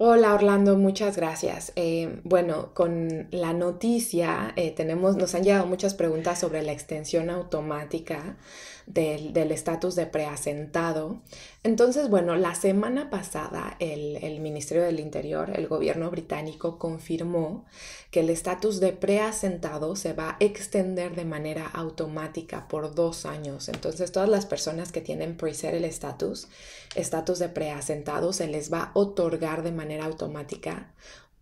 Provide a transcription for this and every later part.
Hola Orlando, muchas gracias. Eh, bueno, con la noticia eh, tenemos, nos han llegado muchas preguntas sobre la extensión automática del estatus de preasentado. Entonces, bueno, la semana pasada el, Ministerio del Interior, el gobierno británico, confirmó que el estatus de preasentado se va a extender de manera automática por dos años. Entonces, todas las personas que tienen pre el estatus, estatus de preasentado, se les va a otorgar de manera automática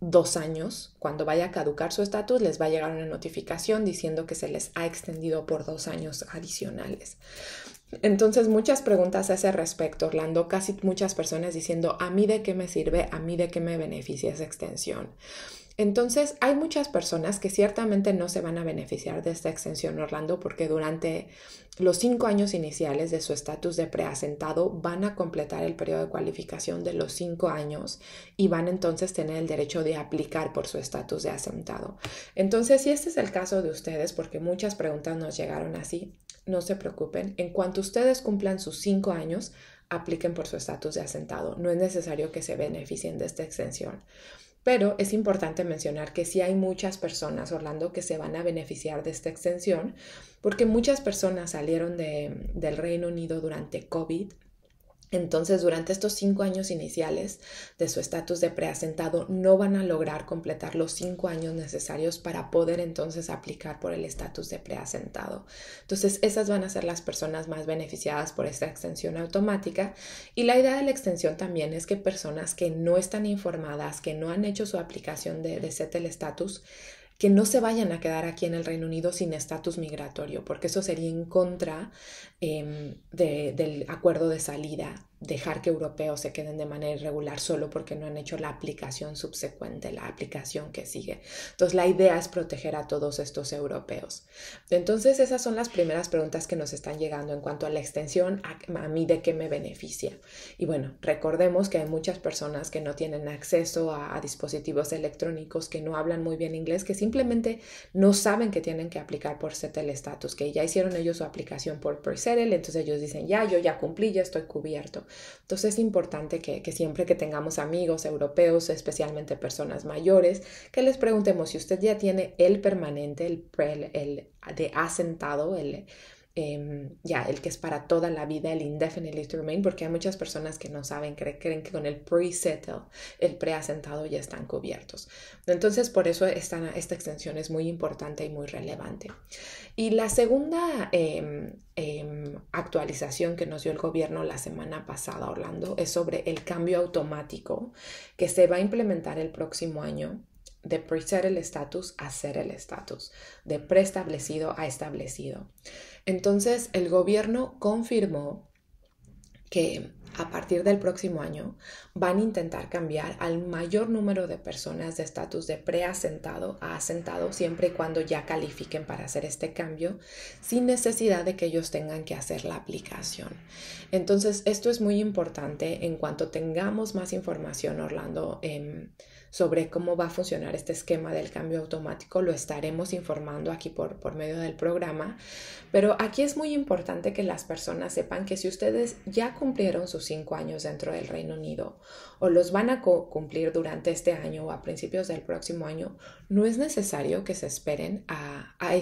dos años, cuando vaya a caducar su estatus, les va a llegar una notificación diciendo que se les ha extendido por dos años adicionales. Entonces, muchas preguntas a ese respecto, Orlando, casi muchas personas diciendo, a mí de qué me sirve, a mí de qué me beneficia esa extensión. Entonces, hay muchas personas que ciertamente no se van a beneficiar de esta extensión Orlando porque durante los cinco años iniciales de su estatus de preasentado van a completar el periodo de cualificación de los cinco años y van entonces a tener el derecho de aplicar por su estatus de asentado. Entonces, si este es el caso de ustedes, porque muchas preguntas nos llegaron así, no se preocupen, en cuanto ustedes cumplan sus cinco años, apliquen por su estatus de asentado. No es necesario que se beneficien de esta extensión. Pero es importante mencionar que sí hay muchas personas, Orlando, que se van a beneficiar de esta extensión, porque muchas personas salieron del Reino Unido durante COVID, entonces, durante estos cinco años iniciales de su estatus de preasentado, no van a lograr completar los cinco años necesarios para poder entonces aplicar por el estatus de preasentado. Entonces, esas van a ser las personas más beneficiadas por esta extensión automática. Y la idea de la extensión también es que personas que no están informadas, que no han hecho su aplicación de, de el estatus, que no se vayan a quedar aquí en el Reino Unido sin estatus migratorio, porque eso sería en contra em, del acuerdo de salida dejar que europeos se queden de manera irregular solo porque no han hecho la aplicación subsecuente, la aplicación que sigue. Entonces, la idea es proteger a todos estos europeos. Entonces, esas son las primeras preguntas que nos están llegando en cuanto a la extensión, a, mí de qué me beneficia. Y bueno, recordemos que hay muchas personas que no tienen acceso a, dispositivos electrónicos, que no hablan muy bien inglés, que simplemente no saben que tienen que aplicar por CETEL status, que ya hicieron ellos su aplicación por PreSettle, entonces ellos dicen, ya, yo ya cumplí, ya estoy cubierto. Entonces es importante que, siempre que tengamos amigos europeos, especialmente personas mayores, que les preguntemos si usted ya tiene el permanente, el, el de asentado, el Em, ya, el que es para toda la vida, el indefinitely to remain, porque hay muchas personas que no saben, creen, creen que con el pre-settle, el preasentado ya están cubiertos. Entonces, por eso esta, extensión es muy importante y muy relevante. Y la segunda em, em, actualización que nos dio el gobierno la semana pasada, Orlando, es sobre el cambio automático que se va a implementar el próximo año de preset el estatus a ser el estatus, de preestablecido a establecido. Entonces el gobierno confirmó que a partir del próximo año van a intentar cambiar al mayor número de personas de estatus de preasentado a asentado siempre y cuando ya califiquen para hacer este cambio sin necesidad de que ellos tengan que hacer la aplicación. Entonces esto es muy importante en cuanto tengamos más información Orlando em, sobre cómo va a funcionar este esquema del cambio automático lo estaremos informando aquí por, por medio del programa pero aquí es muy importante que las personas sepan que si ustedes ya cumplieron sus cinco años dentro del Reino Unido o los van a cumplir durante este año o a principios del próximo año, no es necesario que se esperen a, a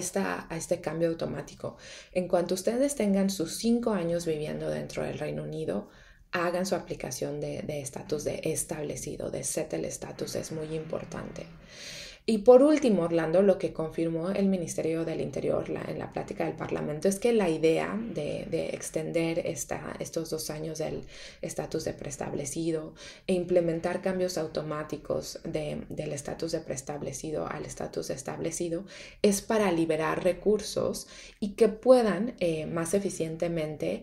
este cambio automático. En cuanto ustedes tengan sus cinco años viviendo dentro del Reino Unido, hagan su aplicación de estatus de, establecido, de set status, es muy importante. Y por último, Orlando, lo que confirmó el Ministerio del Interior en la plática del Parlamento es que la idea de, extender esta, estos dos años del estatus de preestablecido e implementar cambios automáticos del estatus de preestablecido al estatus establecido es para liberar recursos y que puedan eh, más eficientemente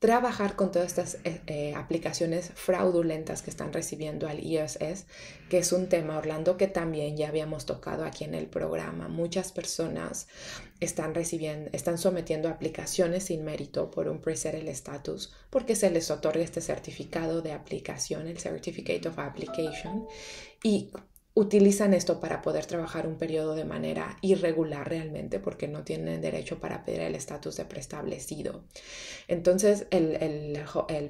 trabajar con todas estas eh, eh, aplicaciones fraudulentas que están recibiendo al ISS, que es un tema, Orlando, que también ya habíamos tocado aquí en el programa. Muchas personas están recibiendo, están sometiendo aplicaciones sin mérito por un pre el status porque se les otorga este certificado de aplicación, el Certificate of Application, y utilizan esto para poder trabajar un periodo de manera irregular realmente porque no tienen derecho para pedir el estatus de preestablecido. Entonces el,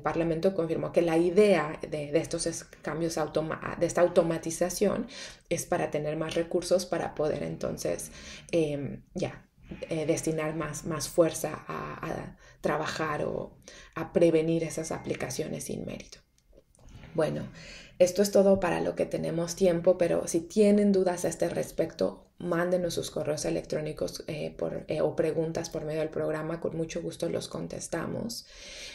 Parlamento confirmó que la idea de, estos cambios, de esta automatización, es para tener más recursos para poder entonces em, ya eh, destinar más, más fuerza a, a trabajar o a prevenir esas aplicaciones sin mérito. Bueno, esto es todo para lo que tenemos tiempo, pero si tienen dudas a este respecto, mándenos sus correos electrónicos eh, eh, o preguntas por medio del programa, con mucho gusto los contestamos.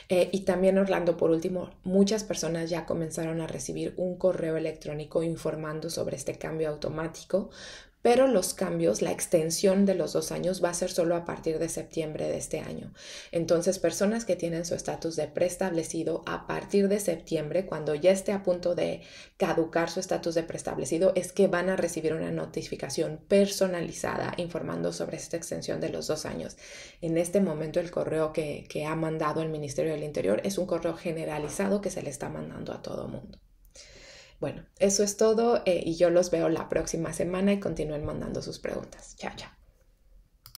Eh, y también Orlando, por último, muchas personas ya comenzaron a recibir un correo electrónico informando sobre este cambio automático, pero los cambios, la extensión de los dos años va a ser solo a partir de septiembre de este año. Entonces, personas que tienen su estatus de preestablecido a partir de septiembre, cuando ya esté a punto de caducar su estatus de preestablecido es que van a recibir una notificación personalizada informando sobre esta extensión de los dos años. En este momento el correo que, ha mandado el Ministerio del Interior es un correo generalizado que se le está mandando a todo mundo. Bueno, eso es todo eh, y yo los veo la próxima semana y continúen mandando sus preguntas. Chao, chao.